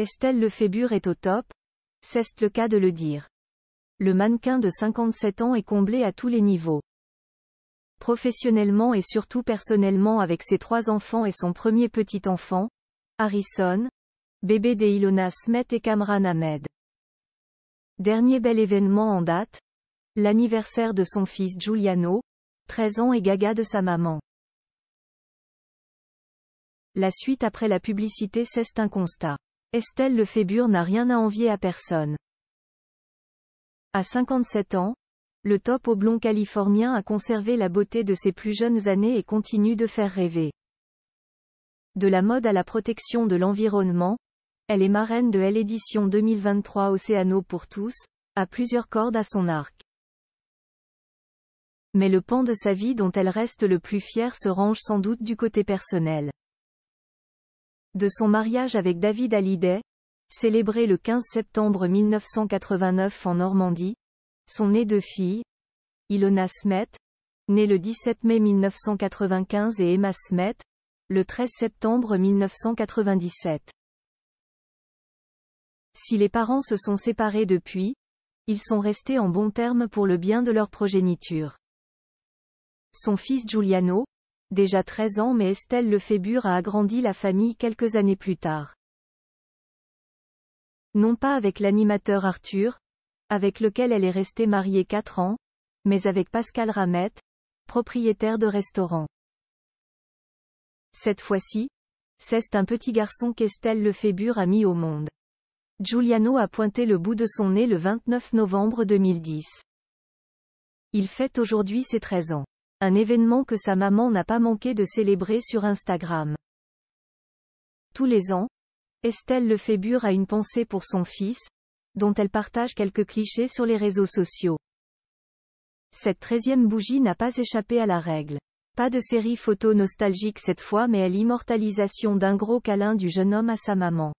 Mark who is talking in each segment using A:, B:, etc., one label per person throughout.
A: Estelle Lefébure est au top, c'est le cas de le dire. Le mannequin de 57 ans est comblé à tous les niveaux. Professionnellement et surtout personnellement avec ses trois enfants et son premier petit-enfant, Harrison, bébé d'Ilona Smet et Kamran Ahmed. Dernier bel événement en date, l'anniversaire de son fils Giuliano, 13 ans et gaga de sa maman. La suite après la publicité c'est un constat. Estelle Lefébure n'a rien à envier à personne. À 57 ans, le top oblong californien a conservé la beauté de ses plus jeunes années et continue de faire rêver. De la mode à la protection de l'environnement, elle est marraine de l'édition 2023 Océano pour tous, à plusieurs cordes à son arc. Mais le pan de sa vie dont elle reste le plus fière se range sans doute du côté personnel de son mariage avec David Hallyday, célébré le 15 septembre 1989 en Normandie, sont nées deux filles, Ilona Smet, née le 17 mai 1995 et Emma Smet, le 13 septembre 1997. Si les parents se sont séparés depuis, ils sont restés en bons termes pour le bien de leur progéniture. Son fils Giuliano, déjà 13 ans mais Estelle Lefébure a agrandi la famille quelques années plus tard. Non pas avec l'animateur Arthur, avec lequel elle est restée mariée 4 ans, mais avec Pascal Ramette, propriétaire de restaurant. Cette fois-ci, c'est un petit garçon qu'Estelle Lefébure a mis au monde. Giuliano a pointé le bout de son nez le 29 novembre 2010. Il fête aujourd'hui ses 13 ans. Un événement que sa maman n'a pas manqué de célébrer sur Instagram. Tous les ans, Estelle Lefebure a une pensée pour son fils, dont elle partage quelques clichés sur les réseaux sociaux. Cette treizième bougie n'a pas échappé à la règle. Pas de série photo nostalgique cette fois mais à l'immortalisation d'un gros câlin du jeune homme à sa maman.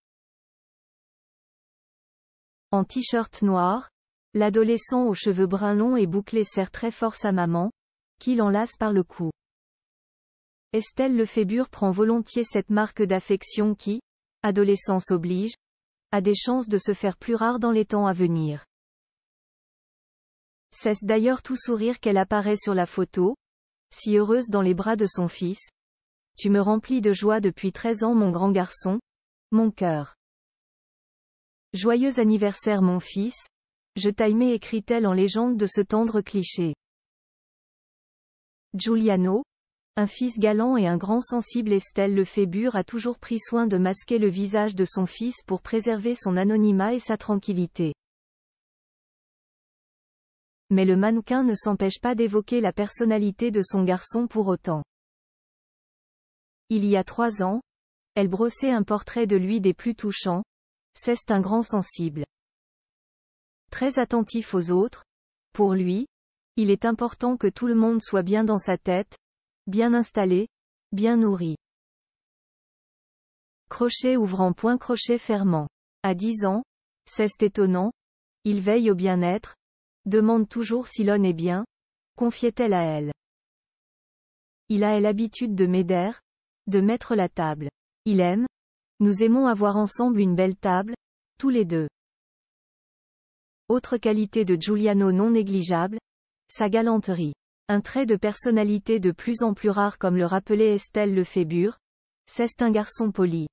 A: En t-shirt noir, l'adolescent aux cheveux bruns longs et bouclés serre très fort sa maman, qui l'enlace par le cou. Estelle Lefébure prend volontiers cette marque d'affection qui, adolescence oblige, a des chances de se faire plus rare dans les temps à venir. Cesse d'ailleurs tout sourire qu'elle apparaît sur la photo, si heureuse dans les bras de son fils. Tu me remplis de joie depuis 13 ans mon grand garçon, mon cœur. Joyeux anniversaire mon fils, je t'aimais écrit-elle en légende de ce tendre cliché. Giuliano, un fils galant et un grand sensible Estelle Le Lefebure a toujours pris soin de masquer le visage de son fils pour préserver son anonymat et sa tranquillité. Mais le mannequin ne s'empêche pas d'évoquer la personnalité de son garçon pour autant. Il y a trois ans, elle brossait un portrait de lui des plus touchants, c'est un grand sensible. Très attentif aux autres, pour lui, il est important que tout le monde soit bien dans sa tête, bien installé, bien nourri. Crochet ouvrant point crochet fermant. À 10 ans, c'est étonnant, il veille au bien-être, demande toujours si l'on est bien, confiait-elle à elle. Il a l'habitude de m'aider, de mettre la table. Il aime, nous aimons avoir ensemble une belle table, tous les deux. Autre qualité de Giuliano non négligeable, sa galanterie. Un trait de personnalité de plus en plus rare comme le rappelait Estelle Lefébure. C'est un garçon poli.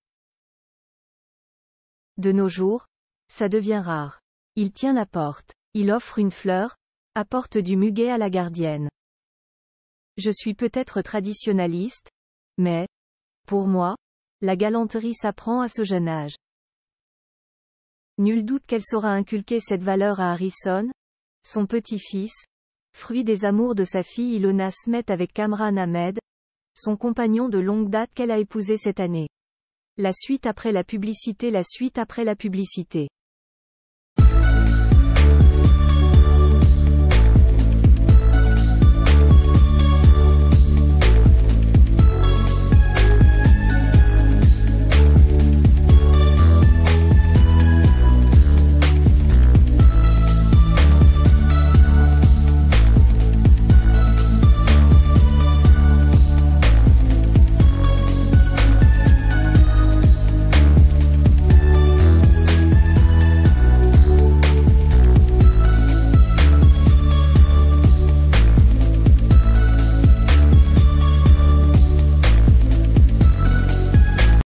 A: De nos jours, ça devient rare. Il tient la porte. Il offre une fleur, apporte du muguet à la gardienne. Je suis peut-être traditionnaliste, mais, pour moi, la galanterie s'apprend à ce jeune âge. Nul doute qu'elle saura inculquer cette valeur à Harrison, son petit-fils, fruit des amours de sa fille Ilona Smet avec Kamran Ahmed, son compagnon de longue date qu'elle a épousé cette année. La suite après la publicité La suite après la publicité